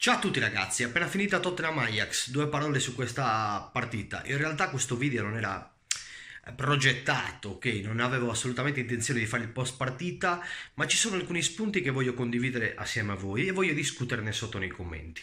Ciao a tutti ragazzi, appena finita Tottenham Ajax, due parole su questa partita. In realtà questo video non era progettato, ok? Non avevo assolutamente intenzione di fare il post partita, ma ci sono alcuni spunti che voglio condividere assieme a voi e voglio discuterne sotto nei commenti.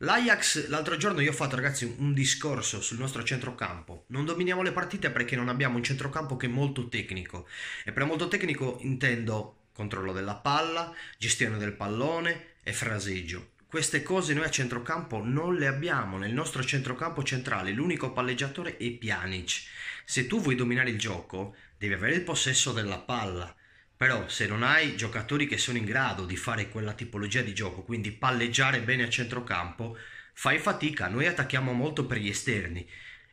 L'Ajax, l'altro giorno io ho fatto ragazzi un discorso sul nostro centrocampo. Non dominiamo le partite perché non abbiamo un centrocampo che è molto tecnico. E per molto tecnico intendo controllo della palla, gestione del pallone e fraseggio. Queste cose noi a centrocampo non le abbiamo, nel nostro centrocampo centrale l'unico palleggiatore è Pjanic. Se tu vuoi dominare il gioco, devi avere il possesso della palla. Però se non hai giocatori che sono in grado di fare quella tipologia di gioco, quindi palleggiare bene a centrocampo, fai fatica. Noi attacchiamo molto per gli esterni,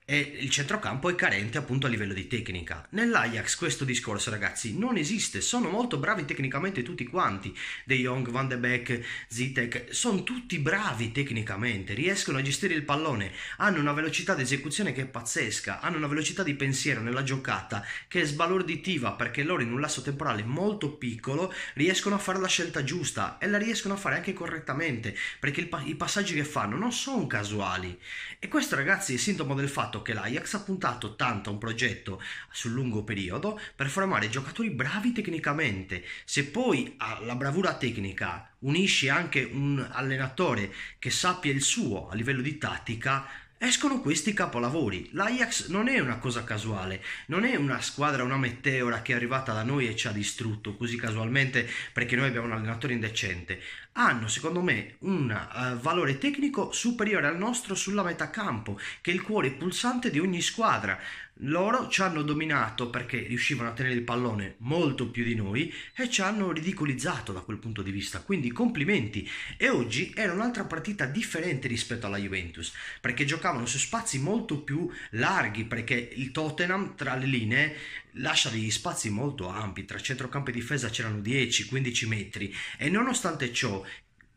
e il centrocampo è carente appunto a livello di tecnica. Nell'Ajax questo discorso ragazzi non esiste, sono molto bravi tecnicamente tutti quanti, De Jong, Van de Beek, Zitek, sono tutti bravi tecnicamente, riescono a gestire il pallone, hanno una velocità di esecuzione che è pazzesca, hanno una velocità di pensiero nella giocata che è sbalorditiva perché loro in un lasso temporale molto piccolo riescono a fare la scelta giusta e la riescono a fare anche correttamente perché pa- i passaggi che fanno non sono casuali e questo ragazzi è sintomo del fatto che l'Ajax ha puntato tanto a un progetto sul lungo periodo per formare giocatori bravi tecnicamente. Se poi alla bravura tecnica unisci anche un allenatore che sappia il suo a livello di tattica, escono questi capolavori. L'Ajax non è una cosa casuale, non è una squadra, una meteora che è arrivata da noi e ci ha distrutto così casualmente perché noi abbiamo un allenatore indecente hanno secondo me un uh, valore tecnico superiore al nostro sulla metà campo, che è il cuore pulsante di ogni squadra. Loro ci hanno dominato perché riuscivano a tenere il pallone molto più di noi e ci hanno ridicolizzato da quel punto di vista. Quindi complimenti. E oggi era un'altra partita differente rispetto alla Juventus, perché giocavano su spazi molto più larghi, perché il Tottenham tra le linee lascia degli spazi molto ampi, tra centrocampo e difesa c'erano 10-15 metri e nonostante ciò,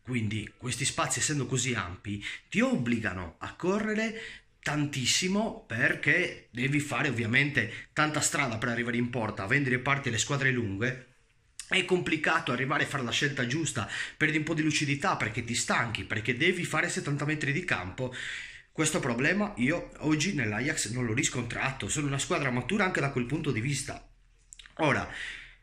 quindi questi spazi essendo così ampi, ti obbligano a correre tantissimo perché devi fare ovviamente tanta strada per arrivare in porta, avendo le parti le squadre lunghe, è complicato arrivare a fare la scelta giusta, perdi un po' di lucidità perché ti stanchi, perché devi fare 70 metri di campo questo problema io oggi nell'Ajax non l'ho riscontrato, sono una squadra matura anche da quel punto di vista. Ora,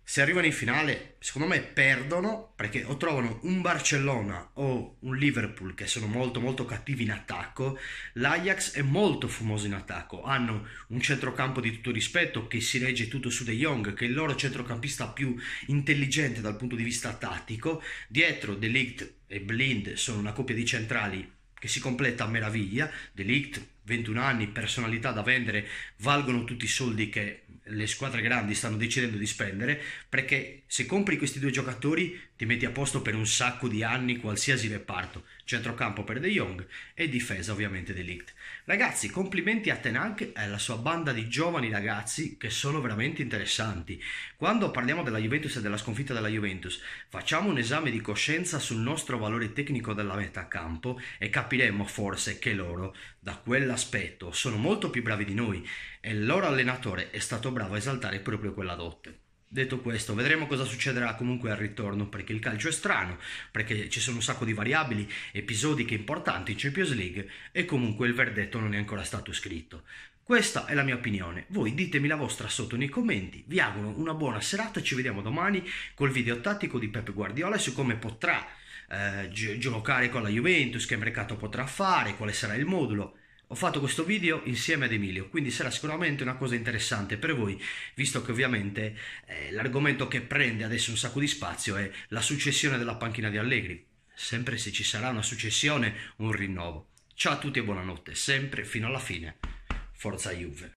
se arrivano in finale, secondo me perdono perché o trovano un Barcellona o un Liverpool che sono molto molto cattivi in attacco. L'Ajax è molto fumoso in attacco, hanno un centrocampo di tutto rispetto che si regge tutto su De Jong, che è il loro centrocampista più intelligente dal punto di vista tattico. Dietro De Ligt e Blind sono una coppia di centrali che si completa a meraviglia, Delict, 21 anni, personalità da vendere, valgono tutti i soldi che le squadre grandi stanno decidendo di spendere, perché se compri questi due giocatori ti metti a posto per un sacco di anni qualsiasi reparto, centrocampo per De Jong e difesa ovviamente dell'Ict. Ragazzi, complimenti a Tenank e alla sua banda di giovani ragazzi che sono veramente interessanti. Quando parliamo della Juventus e della sconfitta della Juventus, facciamo un esame di coscienza sul nostro valore tecnico della metà campo e capiremo forse che loro, da quella quell'aspetto sono molto più bravi di noi e il loro allenatore è stato bravo a esaltare proprio quella dote. Detto questo, vedremo cosa succederà comunque al ritorno, perché il calcio è strano, perché ci sono un sacco di variabili episodiche importanti in Champions League e comunque il verdetto non è ancora stato scritto. Questa è la mia opinione, voi ditemi la vostra sotto nei commenti, vi auguro una buona serata ci vediamo domani col video tattico di Pep Guardiola su come potrà eh, gi- giocare con la Juventus, che mercato potrà fare, quale sarà il modulo. Ho fatto questo video insieme ad Emilio, quindi sarà sicuramente una cosa interessante per voi, visto che ovviamente eh, l'argomento che prende adesso un sacco di spazio è la successione della panchina di Allegri, sempre se ci sarà una successione, un rinnovo. Ciao a tutti e buonanotte, sempre fino alla fine. Forza Juve.